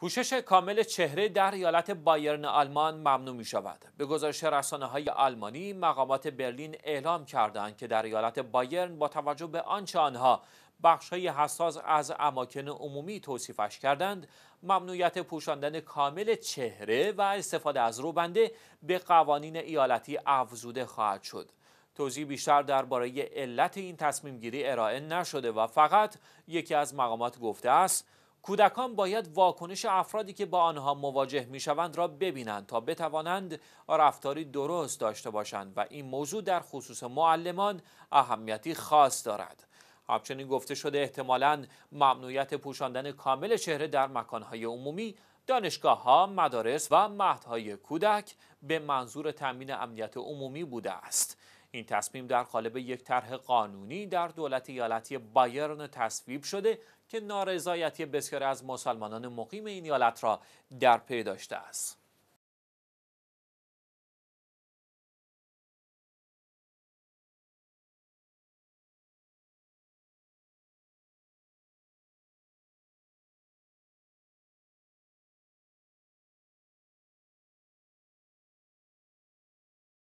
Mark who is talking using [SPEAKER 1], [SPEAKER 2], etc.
[SPEAKER 1] پوشش کامل چهره در ایالت بایرن آلمان ممنوع می شود. به گزارش رسانه های آلمانی مقامات برلین اعلام کردند که در ایالت بایرن با توجه به آنچه آنها بخش های حساس از اماکن عمومی توصیفش کردند ممنوعیت پوشاندن کامل چهره و استفاده از روبنده به قوانین ایالتی افزوده خواهد شد. توضیح بیشتر درباره علت این تصمیم گیری ارائه نشده و فقط یکی از مقامات گفته است کودکان باید واکنش افرادی که با آنها مواجه می شوند را ببینند تا بتوانند رفتاری درست داشته باشند و این موضوع در خصوص معلمان اهمیتی خاص دارد. همچنین گفته شده احتمالا ممنوعیت پوشاندن کامل چهره در مکانهای عمومی دانشگاه ها، مدارس و مهدهای کودک به منظور تامین امنیت عمومی بوده است. این تصمیم در قالب یک طرح قانونی در دولت ایالتی بایرن تصویب شده که نارضایتی بسیاری از مسلمانان مقیم این ایالت را در پی داشته است